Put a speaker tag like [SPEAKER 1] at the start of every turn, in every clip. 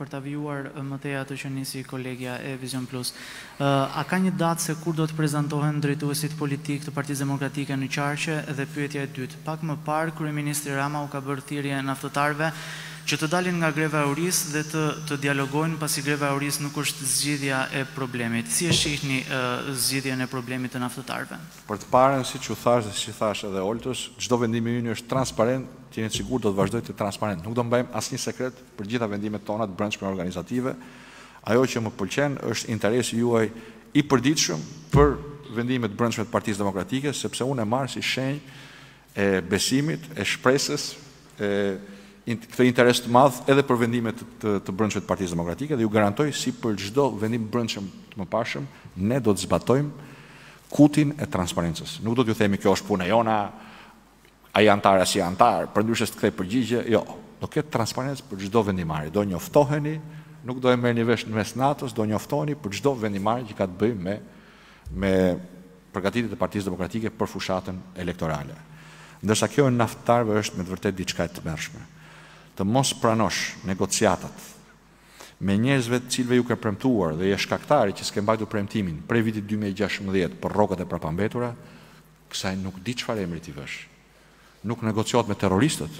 [SPEAKER 1] për të vjuar më teja atë që nisi kolegja e Vision Plus. A ka një datë se kur do të prezentohen drejtuesit politik të Partisë Demokratike në qarqe dhe pyetja e dytë? Pak më parë, Kryeministri Rama u ka bërë thirje naftotarve, që të dalin nga greva uris dhe të, të dialogojnë pasi greva uris nuk është zgjidhja e problemit. Si e shihni zgjidhja e problemit të naftëtarve?
[SPEAKER 2] Për të parën, si që thash dhe si thash edhe oltës, gjdo vendimi një është transparent, tjene të sigur do të vazhdoj të transparent. Nuk do mbajmë asë sekret për gjitha vendimet tona të brëndshme organizative. Ajo që më pëlqen është interesi juaj i përditshëm për vendimet brëndshme të partisë demokratike, sepse unë e marë si shenjë e besimit, e shpresës, e shpresës, këtë interes të madh edhe për vendimet të, të, të brendshme të Partisë Demokratike dhe ju garantoj si për çdo vendim brendshëm të mëparshëm, ne do të zbatojmë kutin e transparencës. Nuk do t'ju themi kjo është puna jona, a i antarë, a si antarë, për ndryshës të kthej përgjigje, jo, do ketë transparencë për çdo vendimari, do njoftoheni, nuk do e me një vesh në mes natës, do njoftoheni për çdo vendimari që ka të bëjmë me, me përgatitjet e Partisë demokratike për fushatën elektorale. Ndërsa kjo e naftarve është me të vërtet diçka e të mërshme të mos pranosh negociatat me njerëzve të cilëve ju ka premtuar dhe jesh shkaktari që s'ke mbajtur premtimin për vitin 2016 për rrokat e prapambetura, kësaj nuk di çfarë emri ti vesh. Nuk negociohet me terroristët,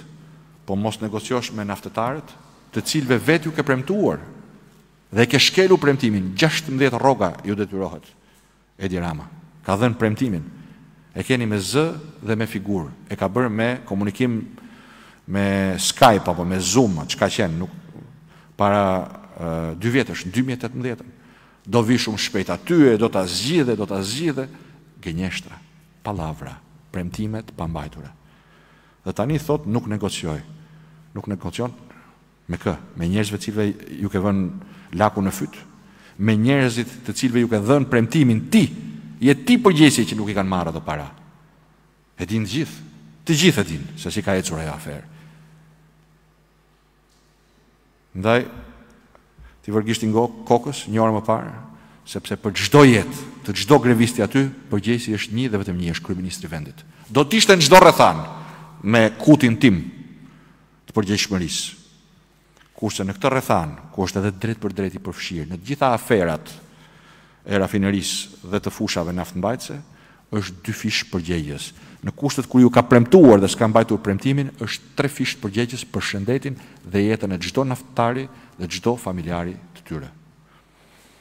[SPEAKER 2] po mos negociosh me naftëtarët, të cilëve vetë ju ka premtuar dhe ke shkelu premtimin 16 rroga ju detyrohet Edi Rama. Ka dhënë premtimin. E keni me z dhe me figurë. E ka bërë me komunikim me Skype apo me Zoom, çka qen, nuk para 2 uh, vjetësh, 2018 Do vi shumë shpejt aty e do ta zgjidhe, do ta zgjidhe gënjeshtra, pallavra, premtimet pa Dhe tani thot nuk negocioj. Nuk negocion me kë? Me njerëzve të cilëve ju ke vënë laku në fyt, me njerëzit të cilëve ju ke dhënë premtimin ti, je ti përgjegjësi që nuk i kanë marrë ato para. E din të gjithë. Të gjithë e din se si ka ecur ajo aferë. Ndaj, ti vërgisht ngo kokës një orë më parë, sepse për çdo jetë, të çdo grevisti aty, përgjegjësi është një dhe vetëm një, është kryeministri vendit. Do të ishte në çdo rrethan me kutin tim të përgjegjshmërisë. Kurse në këtë rrethan, ku është edhe drejt për drejt i përfshirë në të gjitha aferat e rafinerisë dhe të fushave naftëmbajtëse, është dy fish përgjegjës. Në kushtet kur ju ka premtuar dhe s'ka mbajtur premtimin, është tre fish përgjegjës për shëndetin dhe jetën e gjdo naftari dhe gjdo familjari të tyre.